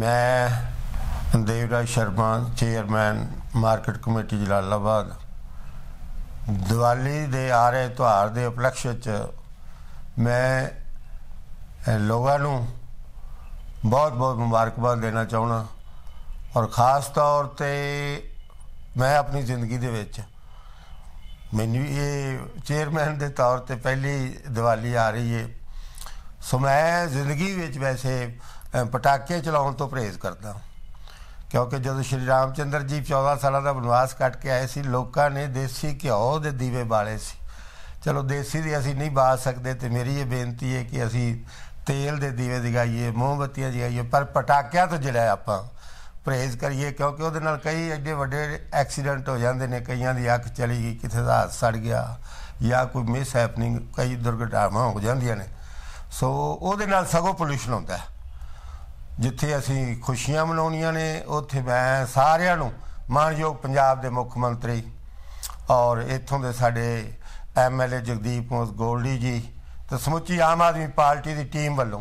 ਮੈਂ Devraj Sharma chairman market committee Jalalabad Diwali ਦੇ ਆ ਰਹੇ ਤਿਉਹਾਰ ਦੇ ਉਪਲਕਸ਼ ਵਿੱਚ ਮੈਂ ਲੋਕਾਂ ਨੂੰ ਬਹੁਤ-ਬਹੁਤ ਮੁਬਾਰਕਬਾਦ ਦੇਣਾ ਚਾਹਣਾ ਔਰ ਖਾਸ ਤੌਰ ਤੇ ਮੈਂ ਆਪਣੀ ਜ਼ਿੰਦਗੀ ਦੇ ਵਿੱਚ ਮੈਨੂੰ ਇਹ ਚੇਅਰਮੈਨ ਦੇ ਤੌਰ ਤੇ ਪਹਿਲੀ ਦੀਵਾਲੀ ਆ ਰਹੀ ਏ ਸੋ ਮੈਂ ਜ਼ਿੰਦਗੀ ਵਿੱਚ ਵੈਸੇ ਪਟਾਕੇ ਚਲਾਉਣ ਤੋਂ ਪਰਹੇਜ਼ ਕਰਦਾ ਕਿਉਂਕਿ ਜਦੋਂ ਸ਼੍ਰੀ ਰਾਮਚੰਦਰ ਜੀ 14 ਸਾਲਾਂ ਦਾ ਬਨਵਾਸ ਕੱਟ ਕੇ ਆਏ ਸੀ ਲੋਕਾਂ ਨੇ ਦੇਸੀ ਘਿਓ ਦੇ ਦੀਵੇ ਬਾਲੇ ਸੀ ਚਲੋ ਦੇਸੀ ਦੀ ਅਸੀਂ ਨਹੀਂ ਬਾਸ ਸਕਦੇ ਤੇ ਮੇਰੀ ਇਹ ਬੇਨਤੀ ਹੈ ਕਿ ਅਸੀਂ ਤੇਲ ਦੇ ਦੀਵੇ ਦਿਗਾਈਏ ਮੋਮਬਤੀਆਂ ਜਗਾਈਏ ਪਰ ਪਟਾਕਿਆਂ ਤੋਂ ਜਿਹੜਾ ਆਪਾਂ ਪ੍ਰੇਜ਼ ਕਰੀਏ ਕਿਉਂਕਿ ਉਹਦੇ ਨਾਲ ਕਈ ਐਡੇ ਵੱਡੇ ਐਕਸੀਡੈਂਟ ਹੋ ਜਾਂਦੇ ਨੇ ਕਈਆਂ ਦੀ ਅੱਖ ਚਲੀ ਗਈ ਕਿਸੇ ਦਾ ਹੱਥ ਸੜ ਗਿਆ ਜਾਂ ਕੋਈ ਮਿਸ ਹੈਪਨਿੰਗ ਕਈ ਦੁਰਘਟਨਾਵਾਂ ਹੋ ਜਾਂਦੀਆਂ ਨੇ ਸੋ ਉਹਦੇ ਨਾਲ ਸਗੋਂ ਪੋਲੂਸ਼ਨ ਹੁੰਦਾ ਹੈ ਜਿੱਥੇ ਅਸੀਂ ਖੁਸ਼ੀਆਂ ਮਨਾਉਣੀਆਂ ਨੇ ਉੱਥੇ ਮੈਂ ਸਾਰਿਆਂ ਨੂੰ ਮਾਨਯੋਗ ਪੰਜਾਬ ਦੇ ਮੁੱਖ ਮੰਤਰੀ ਔਰ ਇੱਥੋਂ ਦੇ ਸਾਡੇ ਐਮਐਲਏ ਜਗਦੀਪ ਮੋਸ ਗੋਲਡੀ ਜੀ ਤੇ ਸਮੁੱਚੀ ਆਮ ਆਦਮੀ ਪਾਰਟੀ ਦੀ ਟੀਮ ਵੱਲੋਂ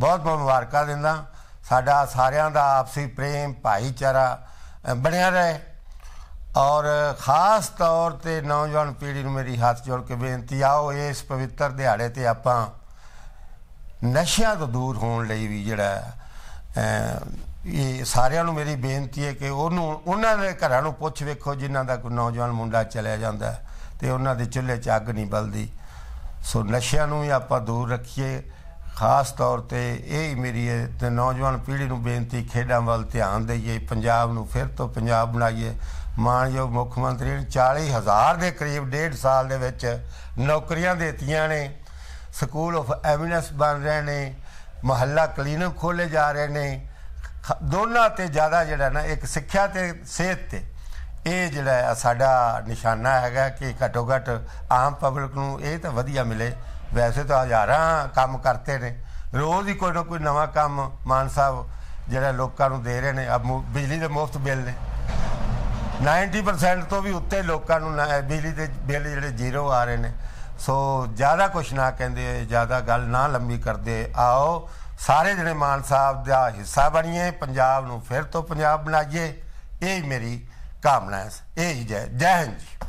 ਬਹੁਤ ਬਹੁਤ ਮੁਬਾਰਕਾਂ ਦਿੰਦਾ ਸਾਡਾ ਸਾਰਿਆਂ ਦਾ ਆਪਸੀ ਪ੍ਰੇਮ ਭਾਈਚਾਰਾ ਬਣਿਆ ਰਹੇ ਔਰ ਖਾਸ ਤੌਰ ਤੇ ਨੌਜਵਾਨ ਪੀੜ੍ਹੀ ਨੂੰ ਮੇਰੀ ਹੱਥ ਜੋੜ ਕੇ ਬੇਨਤੀ ਆਓ ਇਸ ਪਵਿੱਤਰ ਦਿਹਾੜੇ ਤੇ ਆਪਾਂ ਨਸ਼ਿਆਂ ਤੋਂ ਦੂਰ ਹੋਣ ਲਈ ਵੀ ਜਿਹੜਾ ਇਹ ਸਾਰਿਆਂ ਨੂੰ ਮੇਰੀ ਬੇਨਤੀ ਹੈ ਕਿ ਉਹਨੂੰ ਉਹਨਾਂ ਦੇ ਘਰਾਂ ਨੂੰ ਪੁੱਛ ਵੇਖੋ ਜਿਨ੍ਹਾਂ ਦਾ ਕੋਈ ਨੌਜਵਾਨ ਮੁੰਡਾ ਚਲਿਆ ਜਾਂਦਾ ਤੇ ਉਹਨਾਂ ਦੇ ਚੁੱਲ੍ਹੇ 'ਚ ਅੱਗ ਨਹੀਂ ਬਲਦੀ ਸੋ ਨਸ਼ਿਆਂ ਨੂੰ ਵੀ ਆਪਾਂ ਦੂਰ ਰੱਖੀਏ ਖਾਸ ਤੌਰ ਤੇ ਇਹ ਹੀ ਮੇਰੀ ਹੈ ਤੇ ਨੌਜਵਾਨ ਪੀੜ੍ਹੀ ਨੂੰ ਬੇਨਤੀ ਖੇਡਾਂ ਵੱਲ ਧਿਆਨ ਦੇਈਏ ਪੰਜਾਬ ਨੂੰ ਫਿਰ ਤੋਂ ਪੰਜਾਬ ਬਣਾਈਏ ਮਾਨਯੋਗ ਮੁੱਖ ਮੰਤਰੀ ਨੇ 40000 ਦੇ ਕਰੀਬ ਡੇਢ ਸਾਲ ਦੇ ਵਿੱਚ ਨੌਕਰੀਆਂ ਦਿੱਤੀਆਂ ਨੇ ਸਕੂਲ ਆਫ ਐਮਿਨੈਂਸ ਬਣ ਰਹੇ ਨੇ ਮਹੱਲਾ ਕਲੀਨਿਕ ਖੋਲੇ ਜਾ ਰਹੇ ਨੇ ਦੋਨਾਂ ਤੇ ਜ਼ਿਆਦਾ ਜਿਹੜਾ ਨਾ ਇੱਕ ਸਿੱਖਿਆ ਤੇ ਸਿਹਤ ਤੇ ਇਹ ਜਿਹੜਾ ਸਾਡਾ ਨਿਸ਼ਾਨਾ ਹੈਗਾ ਕਿ ਘਟੋ ਘਟ ਆਮ ਪਬਲਿਕ ਨੂੰ ਇਹ ਤਾਂ ਵਧੀਆ ਮਿਲੇ ਵੈਸੇ ਤਾਂ ਹਜ਼ਾਰਾਂ ਕੰਮ ਕਰਤੇ ਨੇ ਰੋਜ਼ ਹੀ ਕੋਈ ਨਾ ਕੋਈ ਨਵਾਂ ਕੰਮ ਮਾਨ ਸਾਹਿਬ ਜਿਹੜਾ ਲੋਕਾਂ ਨੂੰ ਦੇ ਰਹੇ ਨੇ ਬਿਜਲੀ ਦੇ ਮੁਫਤ ਬਿੱਲ ਨੇ 90% ਤੋਂ ਵੀ ਉੱਤੇ ਲੋਕਾਂ ਨੂੰ ਬਿਜਲੀ ਦੇ ਬਿੱਲ ਜਿਹੜੇ ਜ਼ੀਰੋ ਆ ਰਹੇ ਨੇ ਸੋ ਜ਼ਿਆਦਾ ਕੁਛ ਨਾ ਕਹਿੰਦੇ ਜ਼ਿਆਦਾ ਗੱਲ ਨਾ ਲੰਮੀ ਕਰਦੇ ਆਓ ਸਾਰੇ ਜਿਹੜੇ ਮਾਨ ਸਾਹਿਬ ਦਾ ਹਿੱਸਾ ਬਣੀਏ ਪੰਜਾਬ ਨੂੰ ਫਿਰ ਤੋਂ ਪੰਜਾਬ ਬਣਾਈਏ ਇਹ ਮੇਰੀ ਕਾਮਨਾ ਹੈ ਇਹ ਹੀ ਜੈ ਜੈ ਹਿੰਦ